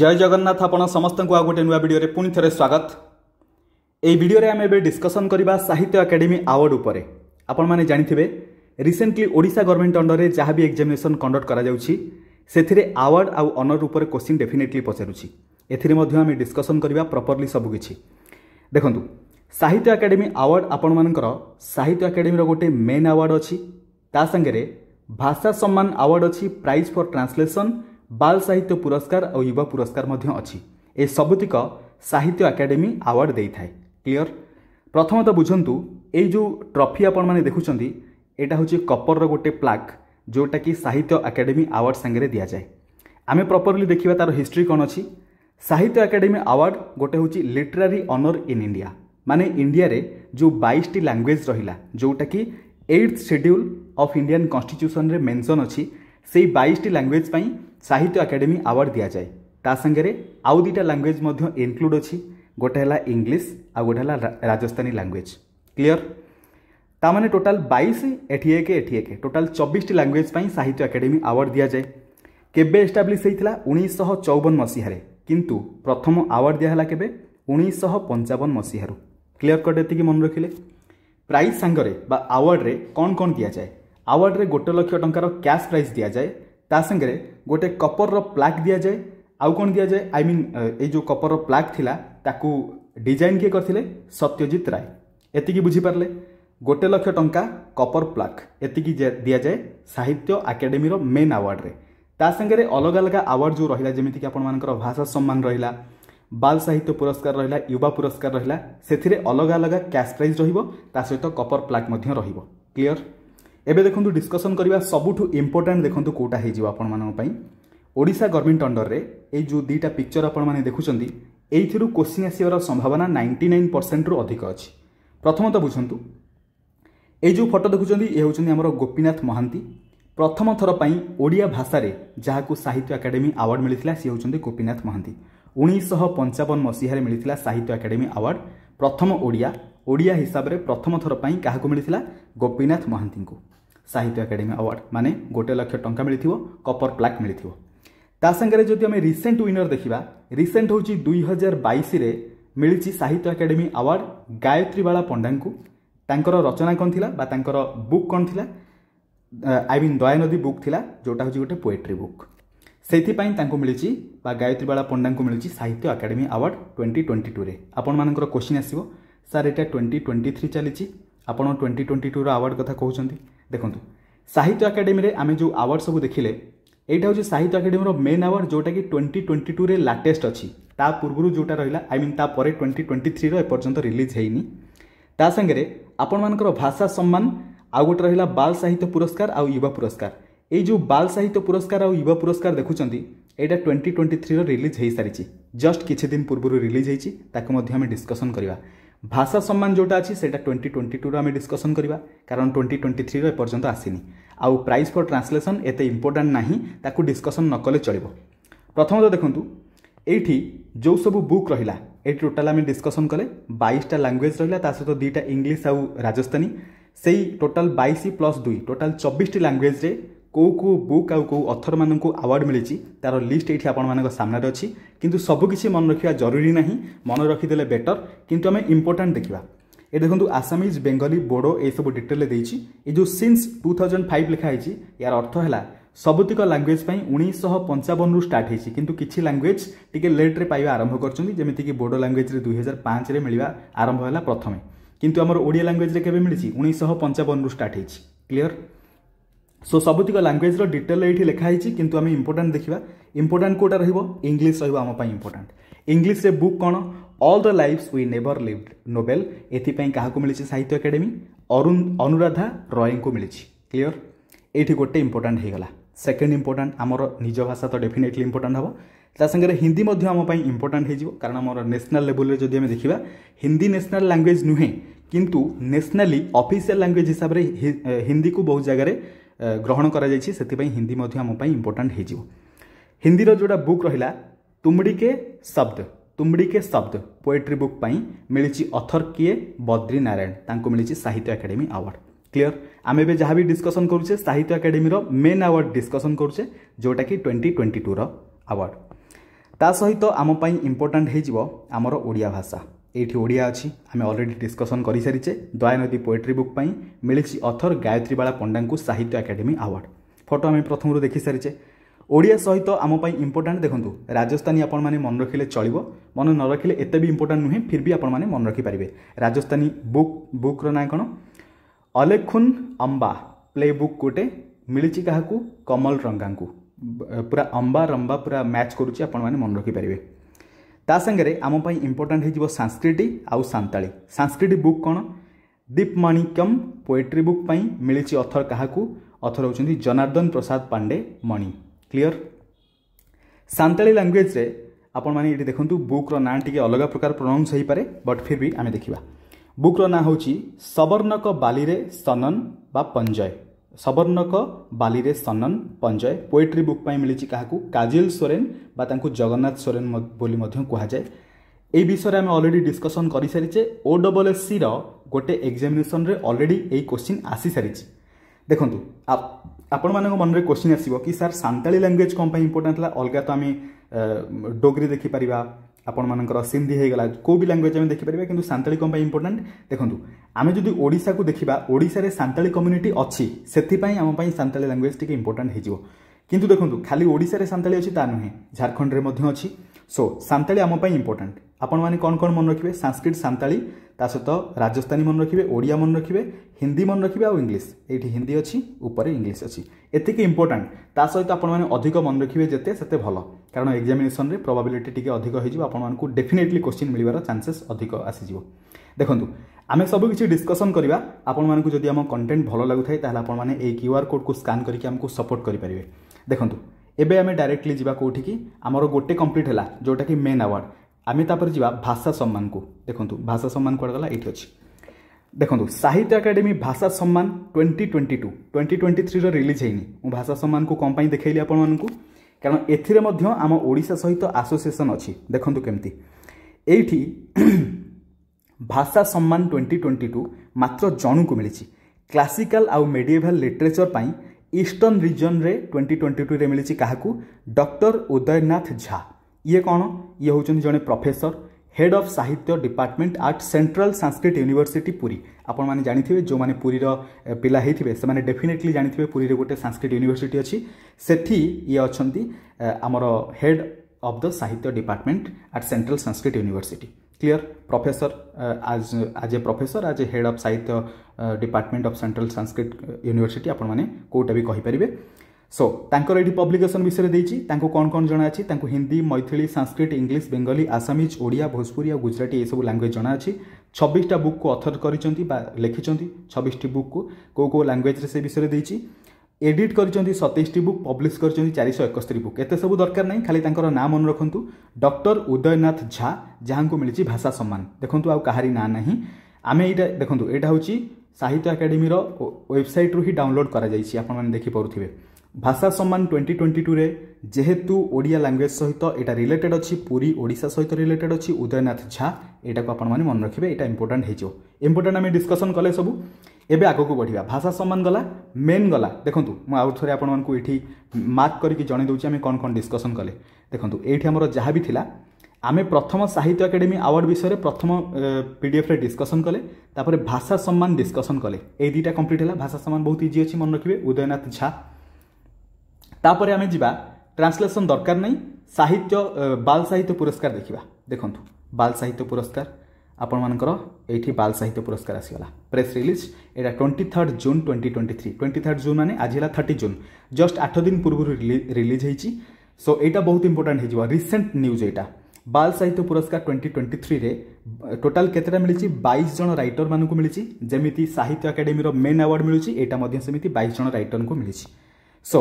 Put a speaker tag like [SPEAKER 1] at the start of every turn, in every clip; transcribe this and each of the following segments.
[SPEAKER 1] জয় জগন্নাথ আপনার সমস্ত আউ গোটে নূয়া ভিডিওরে পুঁ থে স্বাগত এই ভিডিওরে আমি এবার ডিসকসন করা সাহিত্য একাডেমি আওয়ার্ড উপরে আপনার জাঁথিবে রিসেন্টলি ওড়শা গভর্নমেন্ট অন্ডরে যা বি এক্সামিনেসন কন্ডক্ট করা যাচ্ছি সেথিরে আওয়ার্ড আউ অনর উপরে কোশ্চিন ডেফিনেটলি পচারুছি এথিরে মধ্যে আমি ডিসকসন করা প্রপরলি সবুকিছি দেখুন সাহিত্য একাডেমি আওয়ার্ড আপনার সাহিত্য একাডেমির গোটে মেন আওয়ার্ড অছি তা সাংরে ভাষা সম্মান আওয়ার্ড অছি প্রাইজ ফর ট্রান্সলেসন ବାଲ୍ ସାହିତ୍ୟ ପୁରସ୍କାର ଆଉ ୟୁବ ପୁରସ୍କାର ମଧ୍ୟ ଅଛି ଏସବୁତିକ ସାହିତ୍ୟ ଏକାଡେମୀ ଆୱାର୍ଡ଼ ଦେଇଥାଏ କ୍ଲିଅର୍ ପ୍ରଥମତଃ ବୁଝନ୍ତୁ ଏଇ ଯେଉଁ ଟ୍ରଫି ଆପଣମାନେ ଦେଖୁଛନ୍ତି ଏଇଟା ହେଉଛି କପରର ଗୋଟେ ପ୍ଲାକ୍ ଯେଉଁଟାକି ସାହିତ୍ୟ ଏକାଡେମୀ ଆୱାର୍ଡ଼ ସାଙ୍ଗରେ ଦିଆଯାଏ ଆମେ ପ୍ରପରଲି ଦେଖିବା ତା'ର ହିଷ୍ଟ୍ରି କ'ଣ ଅଛି ସାହିତ୍ୟ ଏକାଡେମୀ ଆୱାର୍ଡ଼ ଗୋଟେ ହେଉଛି ଲିଟରାରୀ ଅନର୍ ଇନ୍ ଇଣ୍ଡିଆ ମାନେ ଇଣ୍ଡିଆରେ ଯେଉଁ ବାଇଶଟି ଲାଙ୍ଗୁଏଜ୍ ରହିଲା ଯେଉଁଟାକି ଏଇଟ୍ ସେଡ୍ୟୁଲ୍ ଅଫ୍ ଇଣ୍ଡିଆନ୍ କନଷ୍ଟିଚ୍ୟୁସନ୍ରେ ମେନ୍ସନ୍ ଅଛି ସେଇ ବାଇଶଟି ଲାଙ୍ଗୁଏଜ୍ ପାଇଁ ସାହିତ୍ୟ একাডেমি ଆୱାର୍ଡ଼ ଦିଆଯାଏ ତା ସାଙ୍ଗରେ ଆଉ ଦୁଇଟା ଲାଙ୍ଗୁଏଜ୍ ମଧ୍ୟ ଇନକ୍ଲୁଡ଼୍ ଅଛି ଗୋଟେ ହେଲା ଇଂଲିଶ ଆଉ ଗୋଟେ ହେଲା ରାଜସ୍ଥାନୀ ଲାଙ୍ଗୁଏଜ୍ କ୍ଲିଅର୍ ତାମାନେ ଟୋଟାଲ୍ ବାଇଶ ଏଠି ଏକ ଏଠି ଏକ ଟୋଟାଲ୍ ଚବିଶଟି ଲାଙ୍ଗୁଏଜ୍ ପାଇଁ ସାହିତ୍ୟ ଏକାଡେମୀ ଆୱାର୍ଡ଼ ଦିଆଯାଏ କେବେ ଏଷ୍ଟାବ୍ଲିଶ୍ ହୋଇଥିଲା ଉଣେଇଶହ ଚଉବନ ମସିହାରେ କିନ୍ତୁ ପ୍ରଥମ ଆୱାର୍ଡ଼ ଦିଆହେଲା କେବେ ଉଣେଇଶହ ପଞ୍ଚାବନ ମସିହାରୁ କ୍ଲିଅର କଟ୍ ଏତିକି ମନେ ରଖିଲେ ପ୍ରାଇଜ୍ ସାଙ୍ଗରେ ବା ଆୱାର୍ଡ଼ରେ କ'ଣ କ'ଣ ଦିଆଯାଏ ଆୱାର୍ଡ଼ରେ ଗୋଟେ ଲକ୍ଷ ଟଙ୍କାର କ୍ୟାସ୍ ପ୍ରାଇଜ୍ ଦିଆଯାଏ ତା ସାଙ୍ଗରେ ଗୋଟେ କପରର ପ୍ଲାକ୍ ଦିଆଯାଏ ଆଉ କ'ଣ ଦିଆଯାଏ ଆଇ ମିନ୍ ଏଇ ଯେଉଁ କପରର ପ୍ଲାକ୍ ଥିଲା ତାକୁ ଡିଜାଇନ୍ କିଏ କରିଥିଲେ ସତ୍ୟଜିତ ରାୟ ଏତିକି ବୁଝିପାରିଲେ ଗୋଟେ ଲକ୍ଷ ଟଙ୍କା କପର ପ୍ଲାକ୍ ଏତିକି ଦିଆଯାଏ ସାହିତ୍ୟ ଆକାଡେମୀର ମେନ୍ ଆୱାର୍ଡ଼ରେ ତା ସାଙ୍ଗରେ ଅଲଗା ଅଲଗା ଆୱାର୍ଡ଼ ଯେଉଁ ରହିଲା ଯେମିତିକି ଆପଣମାନଙ୍କର ଭାଷା ସମ୍ମାନ ରହିଲା ବାଲ ସାହିତ୍ୟ ପୁରସ୍କାର ରହିଲା ୟୁବା ପୁରସ୍କାର ରହିଲା ସେଥିରେ ଅଲଗା ଅଲଗା କ୍ୟାସ୍ ପ୍ରାଇଜ୍ ରହିବ ତା ସହିତ କପର ପ୍ଲାକ୍ ମଧ୍ୟ ରହିବ କ୍ଲିଅର୍ ଏବେ ଦେଖନ୍ତୁ ଡିସ୍କସନ୍ କରିବା ସବୁଠୁ ଇମ୍ପୋର୍ଟାଣ୍ଟ ଦେଖନ୍ତୁ କେଉଁଟା ହୋଇଯିବ ଆପଣମାନଙ୍କ ପାଇଁ ଓଡ଼ିଶା ଗଭର୍ଣ୍ଣମେଣ୍ଟ ଅଣ୍ଡରରେ ଏଇ ଯେଉଁ ଦୁଇଟା ପିକ୍ଚର ଆପଣମାନେ ଦେଖୁଛନ୍ତି ଏଇଥିରୁ କୋଶ୍ଚିନ୍ ଆସିବାର ସମ୍ଭାବନା ନାଇଣ୍ଟି ନାଇନ୍ ପରସେଣ୍ଟରୁ ଅଧିକ ଅଛି ପ୍ରଥମତଃ ବୁଝନ୍ତୁ ଏଇ ଯେଉଁ ଫଟୋ ଦେଖୁଛନ୍ତି ଏ ହେଉଛନ୍ତି ଆମର ଗୋପୀନାଥ ମହାନ୍ତି ପ୍ରଥମ ଥର ପାଇଁ ଓଡ଼ିଆ ଭାଷାରେ ଯାହାକୁ ସାହିତ୍ୟ ଆକାଡେମୀ ଆୱାର୍ଡ଼ ମିଳିଥିଲା ସିଏ ହେଉଛନ୍ତି ଗୋପୀନାଥ ମହାନ୍ତି ଉଣେଇଶହ ପଞ୍ଚାବନ ମସିହାରେ ମିଳିଥିଲା ସାହିତ୍ୟ ଆକାଡେମୀ ଆୱାର୍ଡ଼ ପ୍ରଥମ ଓଡ଼ିଆ ଓଡ଼ିଆ ହିସାବରେ ପ୍ରଥମ ଥର ପାଇଁ କାହାକୁ ମିଳିଥିଲା ଗୋପୀନାଥ ମହାନ୍ତିଙ୍କୁ ସାହିତ୍ୟ ଏକାଡେମୀ ଆୱାର୍ଡ଼ ମାନେ ଗୋଟେ ଲକ୍ଷ ଟଙ୍କା ମିଳିଥିବ କପର ପ୍ଲାକ୍ ମିଳିଥିବ ତା ସାଙ୍ଗରେ ଯଦି ଆମେ ରିସେଣ୍ଟ ୱିନର୍ ଦେଖିବା ରିସେଣ୍ଟ ହେଉଛି ଦୁଇ ହଜାର ବାଇଶରେ ମିଳିଛି ସାହିତ୍ୟ ଏକାଡେମୀ ଆୱାର୍ଡ଼ ଗାୟତ୍ରୀବାଳା ପଣ୍ଡାଙ୍କୁ ତାଙ୍କର ରଚନା କ'ଣ ଥିଲା ବା ତାଙ୍କର ବୁକ୍ କ'ଣ ଥିଲା ଆଇ ମିନ୍ ଦୟାନଦୀ ବୁକ୍ ଥିଲା ଯେଉଁଟା ହେଉଛି ଗୋଟେ ପୋଏଟ୍ରି ବୁକ୍ ସେଇଥିପାଇଁ ତାଙ୍କୁ ମିଳିଛି ବା ଗାୟତ୍ରୀବାଳା ପଣ୍ଡାଙ୍କୁ ମିଳିଛି ସାହିତ୍ୟ ଏକାଡେମୀ ଆୱାର୍ଡ଼ ଟ୍ୱେଣ୍ଟି ଟ୍ୱେଣ୍ଟି ଟୁରେ ଆପଣମାନଙ୍କର କୋଶ୍ଚିନ୍ ଆସିବ ସାର୍ ଏଇଟା ଟ୍ୱେଣ୍ଟି ଟ୍ୱେଣ୍ଟି ଥ୍ରୀ ଚାଲିଛି ଆପଣ ଟ୍ୱେଣ୍ଟି ଟ୍ୱେଣ୍ଟି ଟୁର ଆୱାର୍ଡ଼ କଥା କହୁଛନ୍ତି ଦେଖନ୍ତୁ ସାହିତ୍ୟ ଏକାଡେମୀରେ ଆମେ ଯେଉଁ ଆୱାର୍ଡ଼ ସବୁ ଦେଖିଲେ ଏଇଟା ହେଉଛି ସାହିତ୍ୟ ଏକାଡେମୀର ମେନ୍ ଆୱାର୍ଡ଼ ଯେଉଁଟାକି ଟ୍ୱେଣ୍ଟି ଟ୍ୱେଣ୍ଟି ଟୁରେ ଲାଟେଷ୍ଟ ଅଛି ତା ପୂର୍ବରୁ ଯେଉଁଟା ରହିଲା ଆଇ ମିନ୍ ତାପରେ ଟ୍ୱେଣ୍ଟି ଟ୍ୱେଣ୍ଟି ଥ୍ରୀର ଏପର୍ଯ୍ୟନ୍ତ ରିଲିଜ୍ ହେଇନି ତା ସାଙ୍ଗରେ ଆପଣମାନଙ୍କର ଭାଷା ସମ୍ମାନ ଆଉ ଗୋଟେ ରହିଲା ବାଲ ସାହିତ୍ୟ ପୁରସ୍କାର ଆଉ ୟୁବା ପୁରସ୍କାର ଏଇ ଯେଉଁ ବାଲ ସାହିତ୍ୟ ପୁରସ୍କାର ଆଉ ୟୁବା ପୁରସ୍କାର ଦେଖୁଛନ୍ତି ଏଇଟା ଟ୍ୱେଣ୍ଟି ଟ୍ୱେଣ୍ଟି ଥ୍ରୀର ରିଲିଜ୍ ହେଇସାରିଛି ଜଷ୍ଟ କିଛି ଦିନ ପୂର୍ବରୁ ରିଲିଜ୍ ହେଇଛି ତାକୁ ମଧ୍ୟ ଆମେ ଡିସ୍କସନ୍ କରିବା ଭାଷା ସମ୍ମାନ ଯେଉଁଟା ଅଛି ସେଇଟା ଟ୍ୱେଣ୍ଟି ଟ୍ୱେଣ୍ଟି ଟୁର ଆମେ ଡିସ୍କସନ୍ କରିବା କାରଣ ଟ୍ୱେଣ୍ଟି ଟ୍ୱେଣ୍ଟି ଥ୍ରୀର ଏପର୍ଯ୍ୟନ୍ତ ଆସିନି ଆଉ ପ୍ରାଇସ୍ ଫର୍ ଟ୍ରାନ୍ସଲେସନ୍ ଏତେ ଇମ୍ପୋର୍ଟାଣ୍ଟ ନାହିଁ ତାକୁ ଡିସ୍କସନ୍ ନକଲେ ଚଳିବ ପ୍ରଥମତଃ ଦେଖନ୍ତୁ ଏଇଠି ଯେଉଁ ସବୁ ବୁକ୍ ରହିଲା ଏଇଠି ଟୋଟାଲ୍ ଆମେ ଡିସ୍କସନ୍ କଲେ ବାଇଶଟା ଲାଙ୍ଗୁଏଜ୍ ରହିଲା ତା ସହିତ ଦୁଇଟା ଇଂଲିଶ ଆଉ ରାଜସ୍ଥାନୀ ସେଇ ଟୋଟାଲ୍ ବାଇଶ ପ୍ଲସ୍ ଦୁଇ ଟୋଟାଲ୍ ଚବିଶଟି ଲାଙ୍ଗୁଏଜ୍ରେ କେଉଁ କେଉଁ ବୁକ୍ ଆଉ କେଉଁ ଅଥରମାନଙ୍କୁ ଆୱାର୍ଡ଼ ମିଳିଛି ତା'ର ଲିଷ୍ଟ ଏଇଠି ଆପଣମାନଙ୍କ ସାମ୍ନାରେ ଅଛି କିନ୍ତୁ ସବୁକିଛି ମନେ ରଖିବା ଜରୁରୀ ନାହିଁ ମନେ ରଖିଦେଲେ ବେଟର୍ କିନ୍ତୁ ଆମେ ଇମ୍ପୋର୍ଟାଣ୍ଟ ଦେଖିବା ଏ ଦେଖନ୍ତୁ ଆସାମିଜ୍ ବେଙ୍ଗଲୀ ବୋଡ଼ୋ ଏସବୁ ଡିଟେଲ୍ରେ ଦେଇଛି ଏ ଯେଉଁ ସିନ୍ସ ଟୁ ଥାଉଜେଣ୍ଡ ଫାଇଭ୍ ଲେଖା ହେଇଛି ଏହାର ଅର୍ଥ ହେଲା ସବୁତିକ ଲାଙ୍ଗୁଏଜ୍ ପାଇଁ ଉଣେଇଶହ ପଞ୍ଚାବନରୁ ଷ୍ଟାର୍ଟ ହେଇଛି କିନ୍ତୁ କିଛି ଲାଙ୍ଗୁଏଜ୍ ଟିକେ ଲେଟ୍ରେ ପାଇବା ଆରମ୍ଭ କରିଛନ୍ତି ଯେମିତିକି ବୋଡ଼ୋ ଲାଙ୍ଗୁଏଜ୍ରେ ଦୁଇହଜାର ପାଞ୍ଚରେ ମିଳିବା ଆରମ୍ଭ ହେଲା ପ୍ରଥମେ କିନ୍ତୁ ଆମର ଓଡ଼ିଆ ଲାଙ୍ଗୁଏଜ୍ରେ କେବେ ମିଳିଛି ଉଣେଇଶହ ପଞ୍ଚାବନରୁ ଷ୍ଟାର୍ଟ ହେଇଛି କ୍ଲିଅର୍ সো সবুতিক ল্যাঙ্গুয়েজর ডিটেল এইটি লেখা হয়েছে কিন্তু আমি ইম্পর্টাট দেখা ইম্পর্টাট কোটা রহব ইংলিশ রহব আমার ইম্পর্টাট ইংলিশে বুক কোণ all the lives we never lived novel এথিপাই কাহকু মিছে সাহিত্য একাডেমি অরুণ অনুরাধা রয়ঙ্কু মিছে ক্লিয়র এইটি গোটে ইম্পর্টাট হয়ে গলা সেকেন্ড ইম্পর্টাট আমার নিজ ভাষা তো ডেফিনেটলি ইম্পর্টাট হব ତା ସାଙ୍ଗରେ ହିନ୍ଦୀ ମଧ୍ୟ ଆମ ପାଇଁ ଇମ୍ପୋର୍ଟାଣ୍ଟ ହେଇଯିବ କାରଣ ଆମର ନ୍ୟାସନାଲ୍ ଲେଭେଲରେ ଯଦି ଆମେ ଦେଖିବା ହିନ୍ଦୀ ନ୍ୟାସନାଲ୍ ଲାଙ୍ଗୁଏଜ୍ ନୁହେଁ କିନ୍ତୁ ନ୍ୟାସନାଲି ଅଫିସିଆଲ୍ ଲାଙ୍ଗୁଏଜ୍ ହିସାବରେ ହିନ୍ଦୀକୁ ବହୁତ ଜାଗାରେ ଗ୍ରହଣ କରାଯାଇଛି ସେଥିପାଇଁ ହିନ୍ଦୀ ମଧ୍ୟ ଆମ ପାଇଁ ଇମ୍ପୋର୍ଟାଣ୍ଟ ହୋଇଯିବ ହିନ୍ଦୀର ଯେଉଁଟା ବୁକ୍ ରହିଲା ତୁମଡ଼ିକେ ଶବ୍ଦ ତୁମଡ଼ିକେ ଶବ୍ଦ ପୋଏଟ୍ରି ବୁକ୍ ପାଇଁ ମିଳିଛି ଅଥର କିଏ ବଦ୍ରି ନାରାୟଣ ତାଙ୍କୁ ମିଳିଛି ସାହିତ୍ୟ ଏକାଡେମୀ ଆୱାର୍ଡ଼ କ୍ଲିଅର ଆମେ ଏବେ ଯାହା ବି ଡିସ୍କସନ୍ କରୁଛେ ସାହିତ୍ୟ ଏକାଡେମୀର ମେନ୍ ଆୱାର୍ଡ଼ ଡିସ୍କସନ୍ କରୁଛେ ଯେଉଁଟାକି ଟ୍ୱେଣ୍ଟି ଟ୍ୱେଣ୍ଟି ଟୁର ଆୱାର୍ଡ଼ ତା ସହିତ ଆମ ପାଇଁ ଇମ୍ପୋର୍ଟାଣ୍ଟ ହୋଇଯିବ ଆମର ଓଡ଼ିଆ ଭାଷା এইটি ଓଡ଼ିଆ ଅଛି ଆମେ ଅଲରେଡ଼ି ଡିସ୍କସନ୍ କରିସାରିଛେ ଦୟାନଦୀ ପୋଏଟ୍ରି ବୁକ୍ ପାଇଁ ମିଳିଛି ଅଥର ଗାୟତ୍ରୀ ବାଳା ପଣ୍ଡାଙ୍କୁ ସାହିତ୍ୟ ଏକାଡେମୀ ଆୱାର୍ଡ଼ ଫଟୋ ଆମେ ପ୍ରଥମରୁ ଦେଖିସାରିଛେ ଓଡ଼ିଆ ସହିତ ଆମ ପାଇଁ ଇମ୍ପୋର୍ଟାଣ୍ଟ ଦେଖନ୍ତୁ ରାଜସ୍ଥାନୀ ଆପଣମାନେ ମନେ ରଖିଲେ ଚଳିବ ମନେ ନ ରଖିଲେ ଏତେ ବି ଇମ୍ପୋର୍ଟାଣ୍ଟ ନୁହେଁ ଫିର୍ ବି ଆପଣମାନେ ମନେ ରଖିପାରିବେ ରାଜସ୍ଥାନୀ ବୁକ୍ ବୁକ୍ର ନାଁ କ'ଣ ଅଲେଖୁନ୍ ଅମ୍ବା ପ୍ଲେ ବୁକ୍ ଗୋଟେ ମିଳିଛି କାହାକୁ କମଲ ରଙ୍ଗାଙ୍କୁ ପୁରା ଅମ୍ବା ରମ୍ବା ପୁରା ମ୍ୟାଚ୍ କରୁଛି ଆପଣମାନେ ମନେ ରଖିପାରିବେ ତା ସାଙ୍ଗରେ ଆମ ପାଇଁ ଇମ୍ପୋର୍ଟାଣ୍ଟ ହୋଇଯିବ ସାଂସ୍କ୍ରିଟ ଆଉ ସାନ୍ତାଳୀ ସାଂସ୍କ୍ରିଟ ବୁକ୍ କ'ଣ ଦୀପମାଣିକ୍ୟମ୍ ପୋଏଟ୍ରି ବୁକ୍ ପାଇଁ ମିଳିଛି ଅଥର କାହାକୁ ଅଥର ହେଉଛନ୍ତି ଜନାର୍ଦ୍ଦନ ପ୍ରସାଦ ପାଣ୍ଡେ ମଣି କ୍ଲିଅର ସାନ୍ତାଳୀ ଲାଙ୍ଗୁଏଜ୍ରେ ଆପଣମାନେ ଏଠି ଦେଖନ୍ତୁ ବୁକ୍ର ନାଁ ଟିକେ ଅଲଗା ପ୍ରକାର ପ୍ରନାଉନ୍ସ ହୋଇପାରେ ବଟ୍ ଫିର୍ ବି ଆମେ ଦେଖିବା ବୁକ୍ର ନାଁ ହେଉଛି ସବର୍ଣ୍ଣକ ବାଲିରେ ସନନ ବା ପଞ୍ଜୟ ସବର୍ଣ୍ଣକ ବାଲିରେ ସନନ ପଞ୍ଜୟ ପୋଏଟ୍ରି ବୁକ୍ ପାଇଁ ମିଳିଛି କାହାକୁ କାଜିଲ ସୋରେନ ବା ତାଙ୍କୁ ଜଗନ୍ନାଥ ସୋରେନ ବୋଲି ମଧ୍ୟ କୁହାଯାଏ এই বিষয়ে আমি অলরেডি ডিসকসন করে সারিছে ও ডবল এস সির গোটে এক্সামিনেসনরে অলরেডি এই কোশ্চিন আসি সারিছে দেখুন আপন মান মনে কোশ্চিন আসব কি স্যার সাঁতাড়ি ল্যাঙ্গুয়েজ কম ইম্পর্টাট হল অলগা তো আমি ডোগরি দেখিপারা ଆପଣମାନଙ୍କର ସିନ୍ଧି ହେଇଗଲା କେଉଁ ବି ଲାଙ୍ଗୁଏଜ୍ ଆମେ ଦେଖିପାରିବା କିନ୍ତୁ ସାନ୍ତାଳୀ କ'ଣ ପାଇଁ ଇମ୍ପୋର୍ଟାଣ୍ଟ ଦେଖନ୍ତୁ ଆମେ ଯଦି ଓଡ଼ିଶାକୁ ଦେଖିବା ଓଡ଼ିଶାରେ ସାନ୍ତାଳୀ କମ୍ୟୁନିଟି ଅଛି ସେଥିପାଇଁ ଆମ ପାଇଁ ସାନ୍ତାଳୀ ଲାଙ୍ଗୁଏଜ୍ ଟିକେ ଇମ୍ପୋର୍ଟାଣ୍ଟ ହେଇଯିବ କିନ୍ତୁ ଦେଖନ୍ତୁ ଖାଲି ଓଡ଼ିଶାରେ ସାନ୍ତାଳୀ ଅଛି ତା ନୁହେଁ ଝାଡ଼ଖଣ୍ଡରେ ମଧ୍ୟ ଅଛି ସୋ ସାନ୍ତାଳୀ ଆମ ପାଇଁ ଇମ୍ପୋର୍ଟାଣ୍ଟ ଆପଣମାନେ କ'ଣ କ'ଣ ମନେ ରଖିବେ ସାଂସ୍କ୍ରିଟ ସାନ୍ତାଳୀ ତା ସହିତ ରାଜସ୍ଥାନୀ ମନେ ରଖିବେ ଓଡ଼ିଆ ମନେ ରଖିବେ ହିନ୍ଦୀ ମନେ ରଖିବେ ଆଉ ଇଂଲିଶ ଏଇଠି ହିନ୍ଦୀ ଅଛି ଉପରେ ଇଂଲିଶ ଅଛି ଏତିକି ଇମ୍ପୋର୍ଟାଣ୍ଟ ତା ସହିତ ଆପଣମାନେ ଅଧିକ ମନେ ରଖିବେ ଯେତେ ସେତେ ଭଲ କାରଣ ଏକ୍ଜାମିନେସନ୍ରେ ପ୍ରବାବିଲିଟି ଟିକେ ଅଧିକ ହୋଇଯିବ ଆପଣମାନଙ୍କୁ ଡେଫିନେଟଲି କୋଶ୍ଚିନ୍ ମିଳିବାର ଚାନ୍ସେସ୍ ଅଧିକ ଆସିଯିବ ଦେଖନ୍ତୁ ଆମେ ସବୁ କିଛି ଡିସ୍କସନ୍ କରିବା ଆପଣମାନଙ୍କୁ ଯଦି ଆମ କଣ୍ଟେଣ୍ଟ ଭଲ ଲାଗୁଥାଏ ତାହେଲେ ଆପଣମାନେ ଏଇ କ୍ୟୁ ଆର୍ କୋଡ଼୍କୁ ସ୍କାନ୍ କରିକି ଆମକୁ ସପୋର୍ଟ କରିପାରିବେ ଦେଖନ୍ତୁ ଏବେ ଆମେ ଡାଇରେକ୍ଟଲି ଯିବା କେଉଁଠିକି ଆମର ଗୋଟେ କମ୍ପ୍ଲିଟ୍ ହେଲା ଯେଉଁଟାକି ମେନ୍ ଆୱାର୍ଡ଼ ଆମେ ତାପରେ ଯିବା ଭାଷା ସମ୍ମାନକୁ ଦେଖନ୍ତୁ ଭାଷା ସମ୍ମାନ କୁଆଡ଼େ ଗଲା ଏଇଠି ଅଛି ଦେଖନ୍ତୁ ସାହିତ୍ୟ Akademi Bhasha Samman twenty twenty two twenty twenty ଥ୍ରୀର ରିଲିଜ୍ ହେଇନି ମୁଁ ଭାଷା ସମ୍ମାନକୁ କ'ଣ ପାଇଁ ଦେଖାଇଲି ଆପଣମାନଙ୍କୁ କାରଣ ଏଥିରେ ମଧ୍ୟ ଆମ ଓଡ଼ିଶା ସହିତ ଆସୋସିଏସନ୍ ଅଛି ଦେଖନ୍ତୁ କେମିତି ଏଇଠି ଭାଷା ସମ୍ମାନ ଟ୍ୱେଣ୍ଟି ଟ୍ୱେଣ୍ଟି ଟୁ ମାତ୍ର ଜଣଙ୍କୁ ମିଳିଛି କ୍ଲାସିକାଲ ଆଉ ମେଡ଼ିଏଭାଲ ଲିଟରେଚର ପାଇଁ ଇଷ୍ଟର୍ଣ୍ଣ ରିଜନରେ ଟ୍ୱେଣ୍ଟି ଟ୍ୱେଣ୍ଟି ଟୁରେ ମିଳିଛି କାହାକୁ ଡକ୍ଟର ଉଦୟନାଥ ଝା ଇଏ କ'ଣ ଇଏ ହେଉଛନ୍ତି ଜଣେ professor head of Sahitya department at central Sanskrit university Puri ଆପଣମାନେ ଜାଣିଥିବେ ଯେଉଁମାନେ ପୁରୀର ପିଲା ହେଇଥିବେ ସେମାନେ ଡେଫିନେଟଲି ଜାଣିଥିବେ ପୁରୀରେ ଗୋଟେ ସାଂସ୍କ୍ରିଟ ୟୁନିଭର୍ସିଟି ଅଛି ସେଠି ଇଏ ଅଛନ୍ତି ଆମର head of the Sahitya department at central Sanskrit university clear professor as as a professor as a head of Sahitya department of central Sanskrit university ଆପଣମାନେ କେଉଁଟା ବି କହିପାରିବେ সো তাঁর এটি পব্লিকেসন বিষয়ে দিয়েছি তাঁর কণ কণ জনা আছে তাঁর হিন্দি মৈথিলি সংস্কৃত ইংলিশ বেঙ্গলি আসামিজ ওড়িয়া ভোজপুরি আর গুজরাটি এইসব ল্যাঙ্গুয়েজ জনা আছে ছবিশটা বুক অথর করেছেন বা লিখিছেন ছবিশটি বুক কেউ কেউ ল্যাঙ্গুয়েজে সে বিষয়ে দিয়েছি এডিট করছেন সতেইশটি বুক পব্লিশ করছেন চারিশহ একস্তরি বুক এতে সব দরকার নাই খালি তাঁর না মনে রাখতু ডক্টর উদয়নাথ ঝা যাহা মিছে ভাষা সম্মান দেখুন আহারি না না আমি এইটা দেখুন এটা হচ্ছে সাহিত্য একাডেমির ওয়েবসাইট্রু হি ডাউনলোড করা যাই আপনার দেখিপারে ভাষা সম্মান টোয়েন্টি টোয়েন্টি টুরে যেহেতু ওড়িয়া ল্যাঙ্গুয়েজ সহিত এটা রিলেটেড অছি পুরী ওড়িশা সহিত রিলেটেড অছি উদয়নাথ ঝা এটাকে আপনার মনে রাখবে এটা ইম্পর্টাট হয়েছে ইম্পর্টাট আমি ডিসকসন কলে সবু এবে আগুক বড়া ভাষা সম্মান গলা মেন গলা দেখুন আউ থাকে আপনার এটি মার্ক করি জনাই দেছি আমি কন কন ডিসকসন কলে দেখুন এইটি আমার যা বি আমি প্রথম সাহিত্য একাডেমি আওয়ার্ড বিষয়ে প্রথম পিডিএফ্রে ডিসকসন কলে তাপরে ভাষা সম্মান ডিসকসন কলে এই দুইটা কমপ্লিট হল ভাষা সম্মান বহু ইজি অনে রাখবে উদয়নাথ ঝা ତାପରେ ଆମେ ଯିବା ଟ୍ରାନ୍ସଲେସନ୍ ଦରକାର ନାହିଁ ସାହିତ୍ୟ ବାଲ ସାହିତ୍ୟ ପୁରସ୍କାର ଦେଖିବା ଦେଖନ୍ତୁ ବାଲ ସାହିତ୍ୟ ପୁରସ୍କାର ଆପଣମାନଙ୍କର ଏଇଠି ବାଲ ସାହିତ୍ୟ ପୁରସ୍କାର ଆସିଗଲା ପ୍ରେସ୍ ରିଲିଜ୍ ଏଇଟା twenty third June twenty twenty three twenty third June ମାନେ ଆଜି ହେଲା ଥାର୍ଟି ଜୁନ୍ ଜଷ୍ଟ ଆଠ ଦିନ ପୂର୍ବରୁ ରିଲିଜ୍ ହେଇଛି ସୋ ଏଇଟା ବହୁତ ଇମ୍ପୋର୍ଟାଣ୍ଟ ହେଇଯିବ ରିସେଣ୍ଟ ନ୍ୟୁଜ୍ ଏଇଟା ବାଲ ସାହିତ୍ୟ ପୁରସ୍କାର ଟ୍ୱେଣ୍ଟି ଟ୍ୱେଣ୍ଟି ଥ୍ରୀରେ ଟୋଟାଲ୍ କେତେଟା ମିଳିଛି ବାଇଶ ଜଣ ରାଇଟରମାନଙ୍କୁ ମିଳିଛି ଯେମିତି ସାହିତ୍ୟ ଏକାଡେମୀର ମେନ୍ ଆୱାର୍ଡ଼ ମିଳୁଛି ଏଇଟା ମଧ୍ୟ ସେମିତି ବାଇଶ ଜଣ ରାଇଟରଙ୍କୁ ମିଳିଛି ସୋ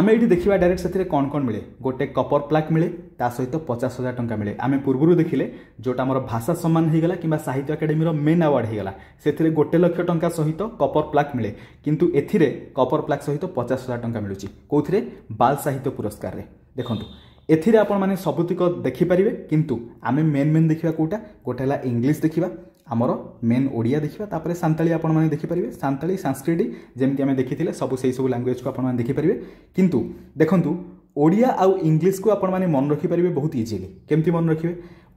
[SPEAKER 1] ଆମେ ଏଇଠି ଦେଖିବା ଡାଇରେକ୍ଟ ସେଥିରେ କ'ଣ କ'ଣ ମିଳେ ଗୋଟେ କପର ପ୍ଲାକ୍ ମିଳେ ତା ସହିତ ପଚାଶ ହଜାର ଟଙ୍କା ମିଳେ ଆମେ ପୂର୍ବରୁ ଦେଖିଲେ ଯେଉଁଟା ଆମର ଭାଷା ସମ୍ମାନ ହୋଇଗଲା କିମ୍ବା ସାହିତ୍ୟ ଏକାଡେମୀର ମେନ୍ ଆୱାର୍ଡ଼ ହୋଇଗଲା ସେଥିରେ ଗୋଟେ ଲକ୍ଷ ଟଙ୍କା ସହିତ କପର ପ୍ଲାକ୍ ମିଳେ କିନ୍ତୁ ଏଥିରେ କପର ପ୍ଲାକ୍ ସହିତ ପଚାଶ ହଜାର ଟଙ୍କା ମିଳୁଛି କେଉଁଥିରେ ବାଲ ସାହିତ୍ୟ ପୁରସ୍କାରରେ ଦେଖନ୍ତୁ ଏଥିରେ ଆପଣମାନେ ସବୁତିକ ଦେଖିପାରିବେ କିନ୍ତୁ ଆମେ ମେନ୍ ମେନ୍ ଦେଖିବା କେଉଁଟା ଗୋଟେ ହେଲା ଇଂଲିଶ ଦେଖିବା আমার মেন ওড়িয়া দেখা তাপরে সাঁতাড়ি আপনার দেখিপারে সাঁতাড়ি সাংস্কৃতি যেমি আমি দেখি সবু সেই সব ল্যাঙ্গুয়েজ কু আপনার দেখিপারে কিন্তু দেখুন ওড়িয়া আউ ইংলিশ কু আপনার মনে রাখিপারে বহু ইজিলি কেমতি মনে রাখবে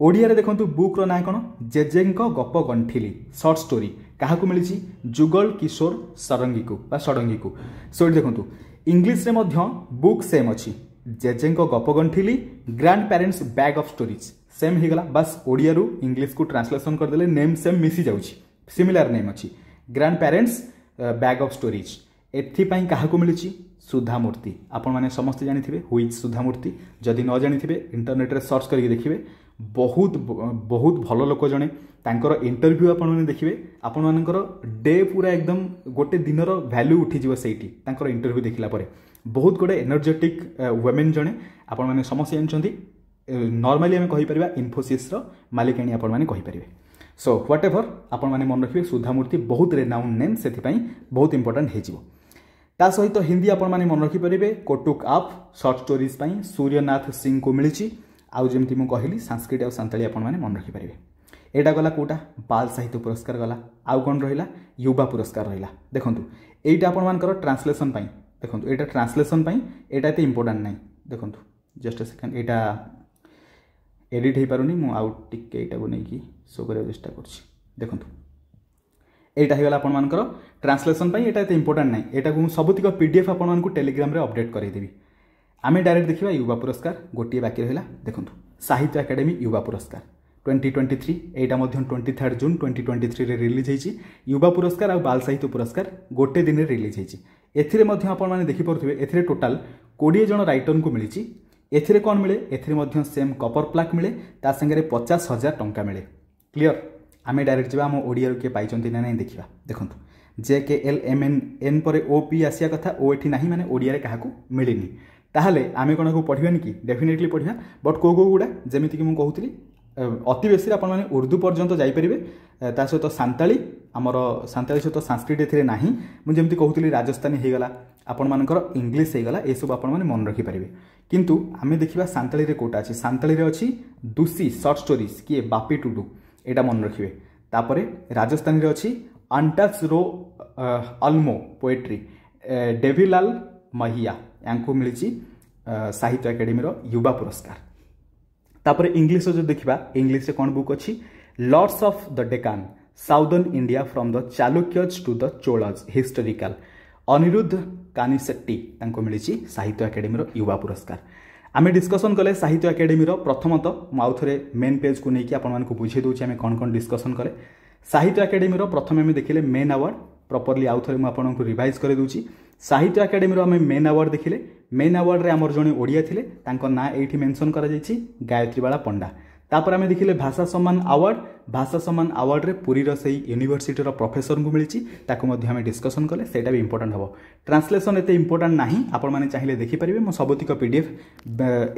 [SPEAKER 1] ওড়িয়ার দেখুন বুক্র না কোণ জেজে গপ গণ্ঠিলি সর্ট স্টোরি কাহকু মিছি যুগল কিশোর সরঙ্গী বা ষড়ঙ্গী সো এটি দেখুন ইংলিশে বুক সেম অ জেজেঙ্ক গপ গণ্ঠিলি grand parents bag of stories same ହୋଇଗଲା ବାସ୍ ଓଡ଼ିଆରୁ ଇଂଲିଶକୁ ଟ୍ରାନ୍ସଲେସନ୍ କରିଦେଲେ ନେମ୍ ସେମ୍ ମିଶିଯାଉଛି ସିମିଲାର ନେମ୍ ଅଛି grand parents bag of storage ଏଥିପାଇଁ କାହାକୁ ମିଳିଛି ସୁଧାମୂର୍ତ୍ତି ଆପଣମାନେ ସମସ୍ତେ ଜାଣିଥିବେ ହୁଇଜ୍ ସୁଧାମୂର୍ତ୍ତି ଯଦି ନ ଜାଣିଥିବେ ଇଣ୍ଟରନେଟ୍ରେ ସର୍ଚ୍ଚ କରିକି ଦେଖିବେ ବହୁତ ବହୁତ ଭଲ ଲୋକ ଜଣେ ତାଙ୍କର ଇଣ୍ଟରଭ୍ୟୁ ଆପଣମାନେ ଦେଖିବେ ଆପଣମାନଙ୍କର ଡେ ପୁରା ଏକଦମ ଗୋଟେ ଦିନର ଭ୍ୟାଲ୍ୟୁ ଉଠିଯିବ ସେଇଠି ତାଙ୍କର ଇଣ୍ଟରଭ୍ୟୁ ଦେଖିଲା ପରେ ବହୁତ ଗୋଟେ ଏନର୍ଜେଟିକ୍ ୱେମେନ୍ ଜଣେ ଆପଣମାନେ ସମସ୍ତେ ଜାଣିଛନ୍ତି ନର୍ମାଲି ଆମେ କହିପାରିବା ଇନଫୋସିସ୍ର ମାଲିକାଣୀ ଆପଣମାନେ କହିପାରିବେ ସୋ ହ୍ୱାଟ୍ ଏଭର୍ ଆପଣମାନେ ମନେ ରଖିବେ ସୁଧାମୂର୍ତ୍ତି ବହୁତ ରେନାଉଣ୍ଡ ନେମ୍ ସେଥିପାଇଁ ବହୁତ ଇମ୍ପୋର୍ଟାଣ୍ଟ ହେଇଯିବ ତା ସହିତ ହିନ୍ଦୀ ଆପଣମାନେ ମନେ ରଖିପାରିବେ କୋଟୁକ୍ ଆପ୍ ସର୍ଟ ଷ୍ଟୋରିଜ୍ ପାଇଁ ସୂର୍ଯ୍ୟନାଥ ସିଂଙ୍କୁ ମିଳିଛି ଆଉ ଯେମିତି ମୁଁ କହିଲି ସାଂସ୍କ୍ରିଟ ଆଉ ସାନ୍ତାଳୀ ଆପଣମାନେ ମନେ ରଖିପାରିବେ ଏଇଟା ଗଲା କେଉଁଟା ବାଲ୍ ସାହିତ୍ୟ ପୁରସ୍କାର ଗଲା ଆଉ କ'ଣ ରହିଲା ୟୁବା ପୁରସ୍କାର ରହିଲା ଦେଖନ୍ତୁ ଏଇଟା ଆପଣମାନଙ୍କର ଟ୍ରାନ୍ସଲେସନ୍ ପାଇଁ ଦେଖନ୍ତୁ ଏଇଟା ଟ୍ରାନ୍ସଲେସନ୍ ପାଇଁ ଏଇଟା ଏତେ ଇମ୍ପୋର୍ଟାଣ୍ଟ ନାହିଁ ଦେଖନ୍ତୁ ଜଷ୍ଟ ଏ ସେକେଣ୍ଡ ଏଇଟା এডিট হয়েপারুনি মু আউ টিকে এইটাকে নেই শো করার চেষ্টা করছি দেখুন এইটা হয়ে আপনার ট্রান্সলেসন এটা এত ইম্পর্টাট না এটাকে সবুতিক পিডিএফ আপনার টেলিগ্রামে অপডেট করাইদেবি আমি ডাইরেক্ট দেখা ইউবা পুরস্কার গোটিয়ে বাকি রহিলা দেখুন সাহিত্য একাডেমি ইউবা পুরস্কার টোয়েন্টি টোয়েন্টি থ্রি এইটা মধ্যে twenty third June twenty twenty থ্রিরে রিলিজ হয়েছি ইউবা পুরস্কার আর বাল সাহিত্য পুরস্কার গোটে দিনে রিলিজ হয়েছি এথিরে মধ্যে আপনার দেখিপারে এথিরে টোটাল কোড়িয়ে জন রাইটরଙ୍କୁ মিଳିଛି ଏଥିରେ କ'ଣ ମିଳେ ଏଥିରେ ମଧ୍ୟ ସେମ୍ କପର ପ୍ଲାକ୍ ମିଳେ ତା ସାଙ୍ଗରେ ପଚାଶ ହଜାର ଟଙ୍କା ମିଳେ କ୍ଲିଅର ଆମେ ଡାଇରେକ୍ଟ ଯିବା ଆମ ଓଡ଼ିଆରୁ କିଏ ପାଇଛନ୍ତି ନା ନାହିଁ ଦେଖିବା ଦେଖନ୍ତୁ J K L M N N ପରେ ଓ ପି ଆସିବା କଥା ଓ ଏଠି ନାହିଁ ମାନେ ଓଡ଼ିଆରେ କାହାକୁ ମିଳିନି ତାହେଲେ ଆମେ କ'ଣ ଆକୁ ପଢ଼ିବାନି କି ଡେଫିନେଟଲି ପଢ଼ିବା ବଟ୍ କେଉଁ କେଉଁ ଗୁଡ଼ା ଯେମିତିକି ମୁଁ କହୁଥିଲି ଅତି ବେଶୀରେ ଆପଣମାନେ ଉର୍ଦ୍ଦୁ ପର୍ଯ୍ୟନ୍ତ ଯାଇପାରିବେ ତା ସହିତ ସାନ୍ତାଳୀ ଆମର ସାନ୍ତାଳୀ ସହିତ ସାଂସ୍କ୍ରିଟ ଏଥିରେ ନାହିଁ ମୁଁ ଯେମିତି କହୁଥିଲି ରାଜସ୍ଥାନୀ ହେଇଗଲା ଆପଣମାନଙ୍କର ଇଂଲିଶ ହେଇଗଲା ଏସବୁ ଆପଣମାନେ ମନେ ରଖିପାରିବେ କିନ୍ତୁ ଆମେ ଦେଖିବା ସାନ୍ତାଳୀରେ କେଉଁଟା ଅଛି ସାନ୍ତାଳୀରେ ଅଛି ଦୁଷୀ ସର୍ଟ ଷ୍ଟୋରିଜ୍ କିଏ ବାପି ଟୁଡୁ ଏଇଟା ମନେ ରଖିବେ ତାପରେ ରାଜସ୍ଥାନୀରେ ଅଛି ଆଣ୍ଟାକ୍ସ ରୋ ଅଲ୍ମୋ ପୋଏଟ୍ରି ଡେଭିଲାଲ ମହିଆ ୟାଙ୍କୁ ମିଳିଛି ସାହିତ୍ୟ ଏକାଡେମୀର ୟୁବା ପୁରସ୍କାର ତାପରେ ଇଂଲିଶର ଯଦି ଦେଖିବା ଇଂଲିଶରେ କ'ଣ ବୁକ୍ ଅଛି lords of the Deccan southern India from the Chalukyas to the Cholas historical Aniruddha Kanisetti ସେଟ୍ଟି ତାଙ୍କୁ ମିଳିଛି ସାହିତ୍ୟ ଏକାଡେମୀର ୟୁବା ପୁରସ୍କାର ଆମେ ଡିସ୍କସନ୍ କଲେ ସାହିତ୍ୟ ଏକାଡେମୀର ପ୍ରଥମତଃ ମୁଁ ଆଉ ଥରେ ମେନ୍ ପେଜ୍କୁ ନେଇକି ଆପଣମାନଙ୍କୁ ବୁଝାଇ ଦେଉଛି ଆମେ କ'ଣ କ'ଣ ଡିସ୍କସନ୍ କଲେ ସାହିତ୍ୟ ଏକାଡେମୀର ପ୍ରଥମେ ଆମେ ଦେଖିଲେ ମେନ୍ ଆୱାର୍ଡ଼ ପ୍ରପର୍ଲି ଆଉ ଥରେ ମୁଁ ଆପଣଙ୍କୁ ରିଭାଇଜ୍ କରିଦେଉଛି ସାହିତ୍ୟ ଏକାଡେମୀର ଆମେ ମେନ୍ ଆୱାର୍ଡ଼ ଦେଖିଲେ ମେନ୍ ଆୱାର୍ଡ଼ରେ ଆମର ଜଣେ ଓଡ଼ିଆ ଥିଲେ ତାଙ୍କ ନାଁ ଏଇଠି ମେନ୍ସନ୍ କରାଯାଇଛି ଗାୟତ୍ରୀ ବାଳା ପଣ୍ଡା ତାପରେ ଆମେ ଦେଖିଲେ ଭାଷା ସମ୍ମାନ ଆୱାର୍ଡ଼ ଭାଷା ସମ୍ମାନ ଆୱାର୍ଡ଼ରେ ପୁରୀର ସେଇ ୟୁନିଭର୍ସିଟିର ପ୍ରଫେସରଙ୍କୁ ମିଳିଛି ତାକୁ ମଧ୍ୟ ଆମେ ଡିସ୍କସନ୍ କଲେ ସେଇଟା ବି ଇମ୍ପୋର୍ଟାଣ୍ଟ ହେବ ଟ୍ରାନ୍ସଲେସନ୍ ଏତେ ଇମ୍ପୋର୍ଟାଣ୍ଟ ନାହିଁ ଆପଣମାନେ ଚାହିଁଲେ ଦେଖିପାରିବେ ମୁଁ ସବୁତିକ ପି ଡି ଏଫ୍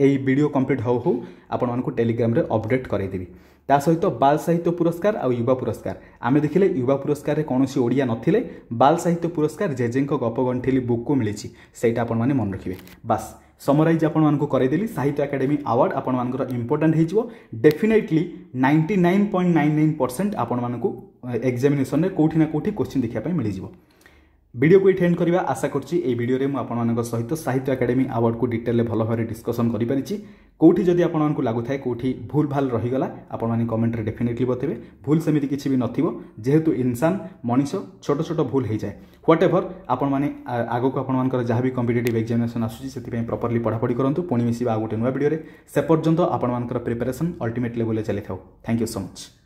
[SPEAKER 1] ଏଇ ଭିଡ଼ିଓ କମ୍ପ୍ଲିଟ୍ ହେଉ ହେଉ ଆପଣମାନଙ୍କୁ ଟେଲିଗ୍ରାମରେ ଅପଡ଼େଟ୍ କରାଇଦେବି ତା ସହିତ ବାଲ୍ ସାହିତ୍ୟ ପୁରସ୍କାର ଆଉ ୟୁବା ପୁରସ୍କାର ଆମେ ଦେଖିଲେ ୟୁବା ପୁରସ୍କାରରେ କୌଣସି ଓଡ଼ିଆ ନଥିଲେ ବାଲ୍ ସାହିତ୍ୟ ପୁରସ୍କାର ଜେଜେଙ୍କ ଗପଗଣ୍ଠିଲି ବୁକ୍କୁ ମିଳିଛି ସେଇଟା ଆପଣମାନେ ମନେ ରଖିବେ ବାସ୍ समरइज ଆପଣମାନଙ୍କୁ କରାଇଦେଲି ସାହିତ୍ୟ ଏକାଡେମୀ ଆୱାର୍ଡ଼ ଆପଣମାନଙ୍କର ଇମ୍ପୋର୍ଟାଣ୍ଟ ହେଇଯିବ definitely ninety nine point nine nine percent ଆପଣମାନଙ୍କୁ ଏକ୍ଜାମିନେସନରେ କେଉଁଠି ନା କେଉଁଠି କୋଶ୍ଚିନ୍ ଦେଖିବା ପାଇଁ ମିଳିଯିବ ভিডিও কো ইটেন্ড করিবা আশা করচি এই ভিডিও রে মই আপনমানক সহিত্য সাহিত্য একাডেমি অ্যাওয়ার্ড কো ডিটেইলে ভালহরি ডিসকাশন করি পারিছি কোটি যদি আপনমানক লাগু ঠায় কোটি ভুল ভাল রহি গলা আপন মানে কমেন্ট রে ডিফিনিটলি বতবে ভুল সমিতি কিছি ভি নথিবো জেহতু ইনসান মনিস ছোট ছোট ভুল হেই যায় হোয়াটএভার আপন মানে আগোক আপনমানকর যাহা ভি কম্পিটিটিভ এক্সামিনেশন আসুসি সেতি পই প্রপারলি পড়া পড়ি করন্তু পনি মিছিবা আগোটে নয়া ভিডিও রে সেপর্যন্ত আপনমানকর প্রিপারেশন আল্টিমেট লেভেলে চলি থাও থ্যাঙ্ক ইউ সো মাচ